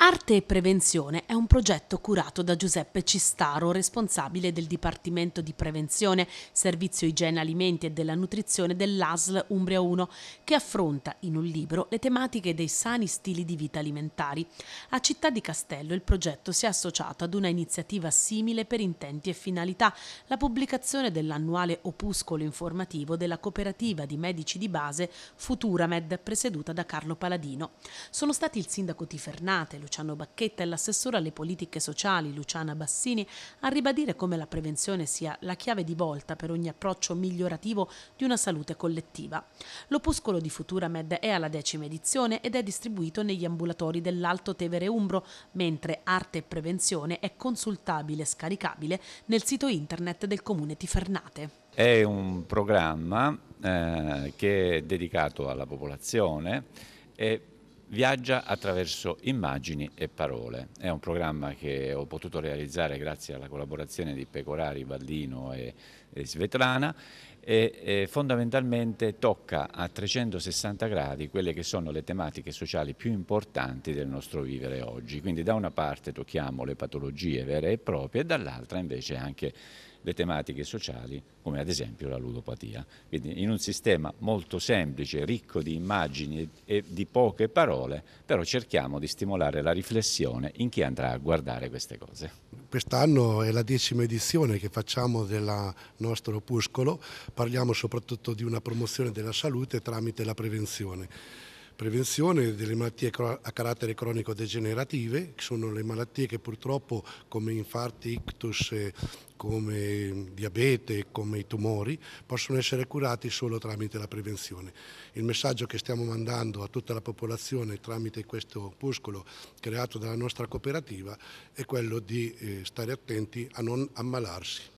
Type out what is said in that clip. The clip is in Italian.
Arte e Prevenzione è un progetto curato da Giuseppe Cistaro, responsabile del Dipartimento di Prevenzione, Servizio Igiene Alimenti e della Nutrizione dell'ASL Umbria 1, che affronta in un libro le tematiche dei sani stili di vita alimentari. A Città di Castello il progetto si è associato ad una iniziativa simile per intenti e finalità, la pubblicazione dell'annuale opuscolo informativo della cooperativa di medici di base Futuramed, presieduta da Carlo Paladino. Sono stati il sindaco Tifernate, lo Luciano Bacchetta e l'assessore alle politiche sociali Luciana Bassini a ribadire come la prevenzione sia la chiave di volta per ogni approccio migliorativo di una salute collettiva. L'opuscolo di Futuramed è alla decima edizione ed è distribuito negli ambulatori dell'Alto Tevere Umbro, mentre Arte e Prevenzione è consultabile e scaricabile nel sito internet del comune Tifernate. È un programma eh, che è dedicato alla popolazione e viaggia attraverso immagini e parole. È un programma che ho potuto realizzare grazie alla collaborazione di Pecorari, Valdino e, e Svetlana e, e, fondamentalmente tocca a 360 gradi quelle che sono le tematiche sociali più importanti del nostro vivere oggi. Quindi da una parte tocchiamo le patologie vere e proprie e dall'altra invece anche le tematiche sociali come ad esempio la ludopatia. Quindi in un sistema molto semplice, ricco di immagini e di poche parole, però cerchiamo di stimolare la riflessione in chi andrà a guardare queste cose. Quest'anno è la decima edizione che facciamo del nostro opuscolo, parliamo soprattutto di una promozione della salute tramite la prevenzione prevenzione delle malattie a carattere cronico degenerative, che sono le malattie che purtroppo come infarti, ictus, eh, come diabete, come i tumori, possono essere curati solo tramite la prevenzione. Il messaggio che stiamo mandando a tutta la popolazione tramite questo opuscolo creato dalla nostra cooperativa è quello di eh, stare attenti a non ammalarsi.